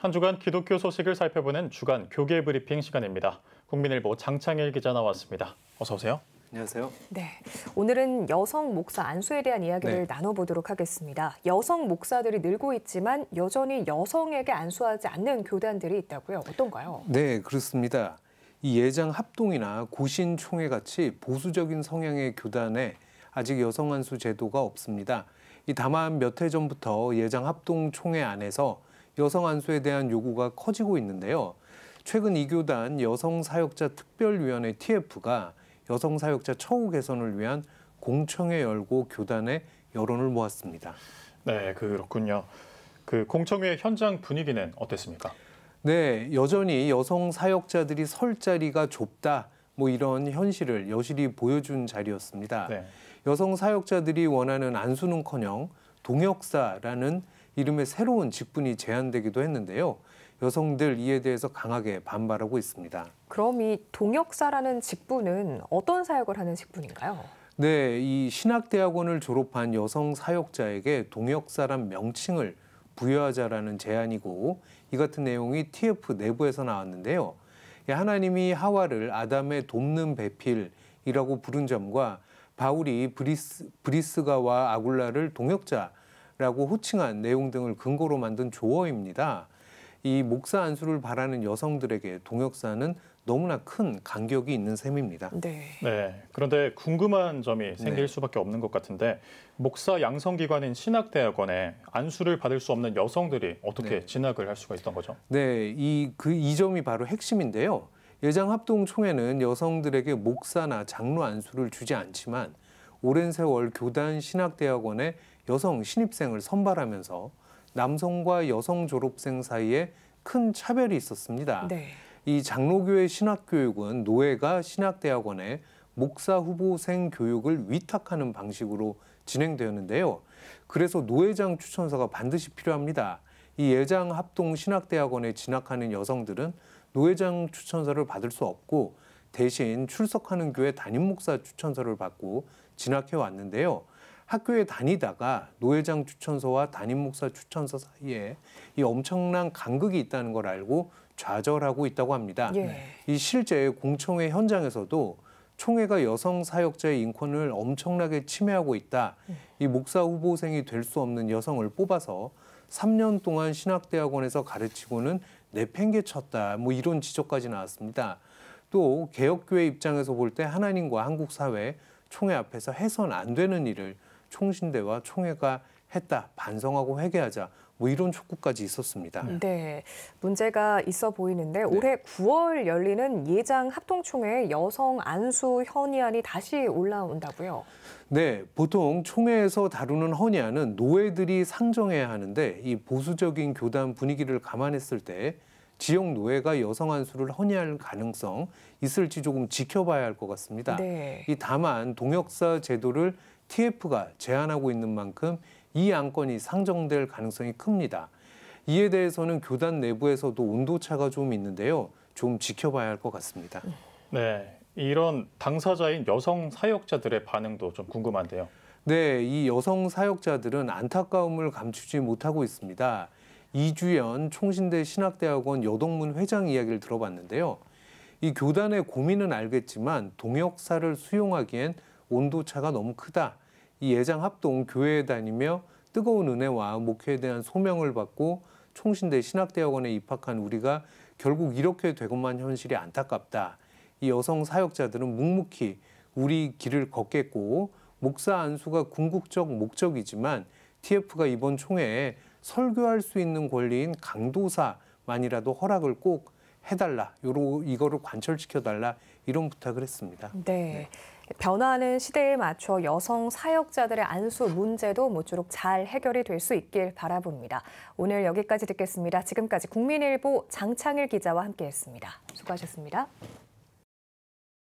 한 주간 기독교 소식을 살펴보는 주간 교계 브리핑 시간입니다. 국민일보 장창일 기자 나왔습니다. 어서 오세요. 안녕하세요. 네. 오늘은 여성 목사 안수에 대한 이야기를 네. 나눠보도록 하겠습니다. 여성 목사들이 늘고 있지만 여전히 여성에게 안수하지 않는 교단들이 있다고요. 어떤가요? 네, 그렇습니다. 이 예장 합동이나 고신총회 같이 보수적인 성향의 교단에 아직 여성 안수 제도가 없습니다. 이 다만 몇 해 전부터 예장 합동 총회 안에서 여성 안수에 대한 요구가 커지고 있는데요. 최근 이교단 여성사역자 특별위원회 TF가 여성사역자 처우 개선을 위한 공청회 열고 교단의 여론을 모았습니다. 네, 그렇군요. 그 공청회 현장 분위기는 어땠습니까? 네, 여전히 여성 사역자들이 설 자리가 좁다. 뭐 이런 현실을 여실히 보여준 자리였습니다. 네. 여성 사역자들이 원하는 안수는커녕 동역사라는 이름의 새로운 직분이 제한되기도 했는데요. 여성들 이에 대해서 강하게 반발하고 있습니다. 그럼 이 동역사라는 직분은 어떤 사역을 하는 직분인가요? 네, 이 신학대학원을 졸업한 여성 사역자에게 동역사란 명칭을 부여하자라는 제안이고 이 같은 내용이 TF 내부에서 나왔는데요. 예, 하나님이 하와를 아담의 돕는 배필이라고 부른 점과 바울이 브리스, 브리스가와 아굴라를 동역자 라고 호칭한 내용 등을 근거로 만든 조어입니다. 이 목사 안수를 바라는 여성들에게 동역사는 너무나 큰 간격이 있는 셈입니다. 네. 네. 그런데 궁금한 점이 생길 네. 수밖에 없는 것 같은데 목사 양성 기관인 신학대학원에 안수를 받을 수 없는 여성들이 어떻게 네. 진학을 할 수가 있던 거죠? 네, 이 그이 그, 점이 바로 핵심인데요. 예장 합동총회는 여성들에게 목사나 장로 안수를 주지 않지만 오랜 세월 교단 신학대학원에 여성 신입생을 선발하면서 남성과 여성 졸업생 사이에 큰 차별이 있었습니다. 네. 이 장로교회 신학교육은 노예가 신학대학원에 목사 후보생 교육을 위탁하는 방식으로 진행되었는데요. 그래서 노예장 추천서가 반드시 필요합니다. 이 예장 합동 신학대학원에 진학하는 여성들은 노예장 추천서를 받을 수 없고 대신 출석하는 교회 담임 목사 추천서를 받고 진학해 왔는데요. 학교에 다니다가 노회장 추천서와 담임 목사 추천서 사이에 이 엄청난 간극이 있다는 걸 알고 좌절하고 있다고 합니다. 예. 이 실제 공청회 현장에서도 총회가 여성 사역자의 인권을 엄청나게 침해하고 있다. 이 목사 후보생이 될 수 없는 여성을 뽑아서 3년 동안 신학대학원에서 가르치고는 내팽개쳤다. 뭐 이런 지적까지 나왔습니다. 또 개혁교회 입장에서 볼 때 하나님과 한국 사회 총회 앞에서 해선 안 되는 일을 총신대와 총회가 했다 반성하고 회개하자 뭐 이런 촉구까지 있었습니다. 음. 네, 문제가 있어 보이는데 네. 올해 9월 열리는 예장 합동총회 여성 안수 현의안이 다시 올라온다고요? 네, 보통 총회에서 다루는 헌의안은 노예들이 상정해야 하는데 이 보수적인 교단 분위기를 감안했을 때 지역 노예가 여성 안수를 헌의할 가능성 있을지 조금 지켜봐야 할 것 같습니다. 네. 이 다만 동역사 제도를 TF가 제한하고 있는 만큼 이 안건이 상정될 가능성이 큽니다. 이에 대해서는 교단 내부에서도 온도차가 좀 있는데요. 좀 지켜봐야 할 것 같습니다. 네, 이런 당사자인 여성 사역자들의 반응도 좀 궁금한데요. 네, 이 여성 사역자들은 안타까움을 감추지 못하고 있습니다. 이주연 총신대 신학대학원 여동문 회장 이야기를 들어봤는데요. 이 교단의 고민은 알겠지만 동역사를 수용하기엔 온도차가 너무 크다. 이 예장 합동 교회에 다니며 뜨거운 은혜와 목회에 대한 소명을 받고 총신대 신학대학원에 입학한 우리가 결국 이렇게 되것만 현실이 안타깝다. 이 여성 사역자들은 묵묵히 우리 길을 걷겠고 목사 안수가 궁극적 목적이지만 TF가 이번 총회에 설교할 수 있는 권리인 강도사만이라도 허락을 꼭 해달라, 요로 이거를 관철시켜달라 이런 부탁을 했습니다. 네. 네. 변화하는 시대에 맞춰 여성 사역자들의 안수 문제도 모쪼록 잘 해결이 될 수 있길 바라봅니다. 오늘 여기까지 듣겠습니다. 지금까지 국민일보 장창일 기자와 함께했습니다. 수고하셨습니다.